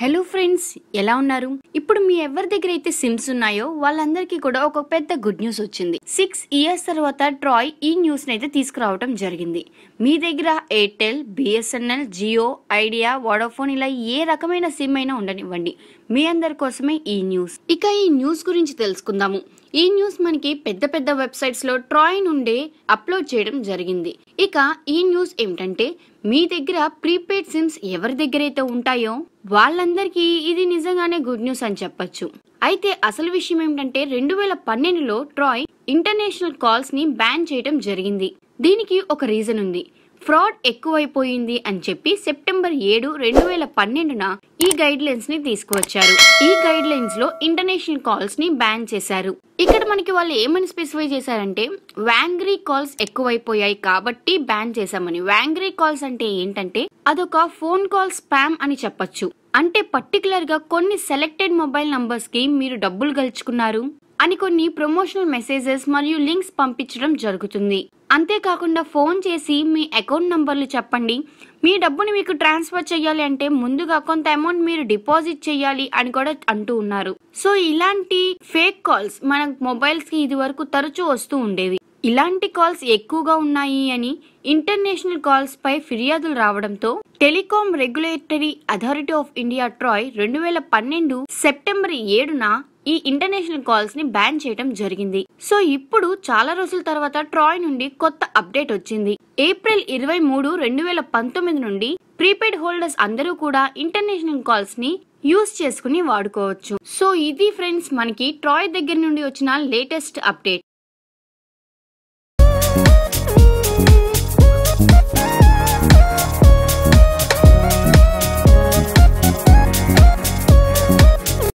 hello friends ఎలా ఉన్నారు ఇప్పుడు మీ ఎవరి దగ్గర అయితే సిమ్స్ ఉన్నాయో వాళ్ళందరికీ కూడా ఒక పెద్ద గుడ్ న్యూస్ వచ్చింది సిక్స్ ఇయర్స్ తర్వాత ట్రాయ్ ఈ న్యూస్ అయితే తీసుకురావడం జరిగింది మీ దగ్గర Airtel BSNL Jio Idea Vodafone ఇలా ఏ రకమైన సిమ్ అయినా ఉండనివ్వండి మీ అందరి కోసమే ఈ న్యూస్ ఇక ఈ న్యూస్ గురించి తెలుసుకుందాము ఈ న్యూస్ మనకి పెద్ద పెద్ద వెబ్సైట్స్ లో ట్రాయ్ నుండే అప్లోడ్ చేయడం జరిగింది ఇక ఈ న్యూస్ ఏమిటంటే మీ దగ్గర ప్రీపెయిడ్ సిమ్స్ ఎవరి దగ్గర అయితే ఉంటాయో వాళ్ళందరికీ ఇది నిజంగానే గుడ్ న్యూస్ అని చెప్పొచ్చు అయితే అసలు విషయం ఏమిటంటే రెండు వేల పన్నెండులో ట్రాయ్ ఇంటర్నేషనల్ కాల్స్ ని బ్యాన్ చేయడం జరిగింది దీనికి ఒక రీజన్ ఉంది ఫ్రాడ్ ఎక్కువైపోయింది అని చెప్పి సెప్టెంబర్ ఏడు రెండు వేల పన్నెండున ఈ గైడ్ లైన్స్ ని తీసుకువచ్చారు ఈ గైడ్ లైన్స్ లో ఇంటర్నేషనల్ కాల్స్ ని బ్యాన్ చేశారు ఇక్కడ మనకి వాళ్ళు ఏమని స్పెసిఫై చేశారంటే వ్యాంగ్రీ కాల్స్ ఎక్కువైపోయాయి కాబట్టి బ్యాన్ చేశామని వ్యాంగ్రీ కాల్స్ అంటే ఏంటంటే అదొక ఫోన్ కాల్ స్పామ్ అని చెప్పొచ్చు అంటే పర్టికులర్ గా కొన్ని సెలెక్టెడ్ మొబైల్ నంబర్స్ కి మీరు డబ్బులు గెలుచుకున్నారు అని కొన్ని ప్రమోషనల్ మెసేజెస్ మరియు లింక్స్ పంపించడం జరుగుతుంది అంతేకాకుండా ఫోన్ చేసి మీ అకౌంట్ నంబర్లు చెప్పండి మీ డబ్బుని మీకు ట్రాన్స్ఫర్ చేయాలి అంటే ముందుగా కొంత అమౌంట్ మీరు డిపాజిట్ చేయాలి అని కూడా అంటూ ఉన్నారు సో ఇలాంటి ఫేక్ కాల్స్ మన మొబైల్స్కి ఇది వరకు తరచూ వస్తూ ఉండేవి ఇలాంటి కాల్స్ ఎక్కువగా ఉన్నాయి అని ఇంటర్నేషనల్ కాల్స్ పై ఫిర్యాదులు రావడంతో telecom regulatory authority of India TRAI రెండు వేల పన్నెండు సెప్టెంబర్ ఏడున ఈ ఇంటర్నేషనల్ కాల్స్ ని బ్యాన్ చేయడం జరిగింది సో ఇప్పుడు చాలా రోజుల తర్వాత ట్రాయ్ నుండి కొత్త అప్డేట్ వచ్చింది ఏప్రిల్ ఇరవై మూడు రెండు వేల పంతొమ్మిది నుండి ప్రీపెయిడ్ హోల్డర్స్ అందరూ కూడా ఇంటర్నేషనల్ కాల్స్ ని యూస్ చేసుకుని వాడుకోవచ్చు సో ఇది ఫ్రెండ్స్ మనకి ట్రాయ్ దగ్గర నుండి వచ్చిన లేటెస్ట్ అప్డేట్